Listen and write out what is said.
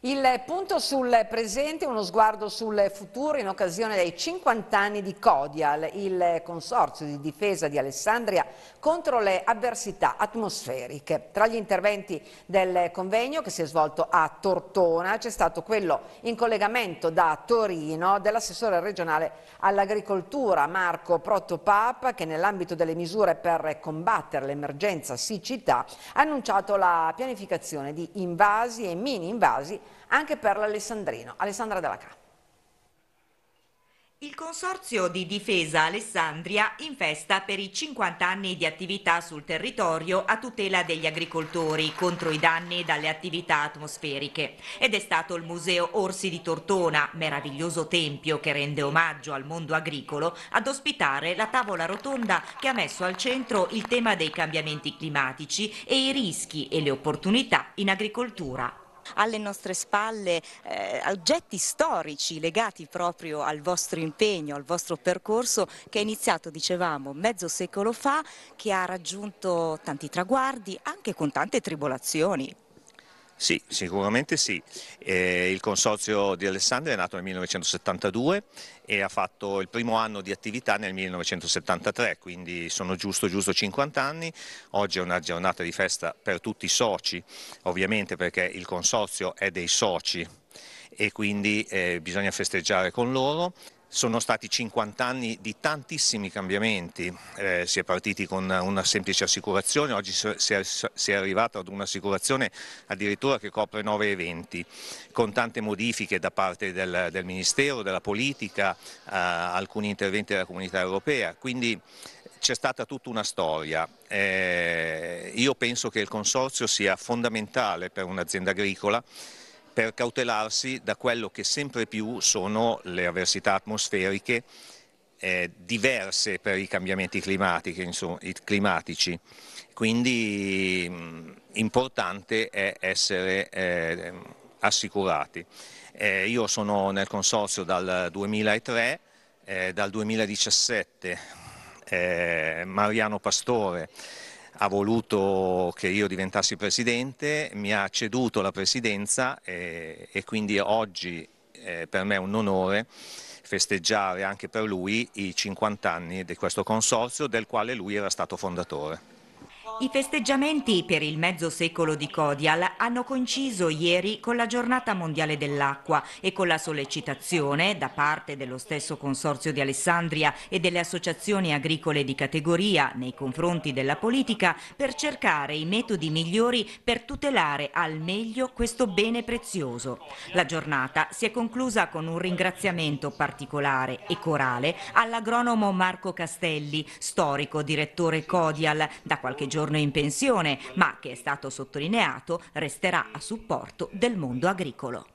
Il punto sul presente, uno sguardo sul futuro in occasione dei 50 anni di Codial, il consorzio di difesa di Alessandria contro le avversità atmosferiche. Tra gli interventi del convegno che si è svolto a Tortona c'è stato quello in collegamento da Torino dell'assessore regionale all'agricoltura Marco Protopapa che nell'ambito delle misure per combattere l'emergenza siccità ha annunciato la pianificazione di invasi e mini invasi anche per l'Alessandrino. Alessandra Dallacà. Il Consorzio di Difesa Alessandria infesta per i 50 anni di attività sul territorio a tutela degli agricoltori contro i danni dalle attività atmosferiche ed è stato il Museo Orsi di Tortona, meraviglioso tempio che rende omaggio al mondo agricolo, ad ospitare la tavola rotonda che ha messo al centro il tema dei cambiamenti climatici e i rischi e le opportunità in agricoltura alle nostre spalle eh, oggetti storici legati proprio al vostro impegno, al vostro percorso che è iniziato, dicevamo, mezzo secolo fa, che ha raggiunto tanti traguardi, anche con tante tribolazioni. Sì, sicuramente sì. Eh, il consorzio di Alessandria è nato nel 1972 e ha fatto il primo anno di attività nel 1973, quindi sono giusto, giusto 50 anni. Oggi è una giornata di festa per tutti i soci, ovviamente perché il consorzio è dei soci e quindi eh, bisogna festeggiare con loro. Sono stati 50 anni di tantissimi cambiamenti, eh, si è partiti con una semplice assicurazione, oggi si è, si è arrivato ad un'assicurazione addirittura che copre 9 eventi, con tante modifiche da parte del, del Ministero, della politica, eh, alcuni interventi della comunità europea, quindi c'è stata tutta una storia. Eh, io penso che il consorzio sia fondamentale per un'azienda agricola per cautelarsi da quello che sempre più sono le avversità atmosferiche eh, diverse per i cambiamenti insomma, i climatici. Quindi mh, mm, importante è essere eh, assicurati. Eh, io sono nel consorzio dal 2003, eh, dal 2017 eh, Mariano Pastore ha voluto che io diventassi presidente, mi ha ceduto la presidenza e, eh, e quindi oggi eh, per me è un onore festeggiare anche per lui i 50 anni di questo consorzio del quale lui era stato fondatore. I festeggiamenti per il mezzo secolo di Codial hanno coinciso ieri con la giornata mondiale dell'acqua e con la sollecitazione da parte dello stesso Consorzio di Alessandria e delle associazioni agricole di categoria nei confronti della politica per cercare i metodi migliori per tutelare al meglio questo bene prezioso. La giornata si è conclusa con un ringraziamento particolare e corale all'agronomo Marco Castelli, storico direttore Codial, da qualche giorno soggiorno in pensione, ma che è stato sottolineato resterà a supporto del mondo agricolo.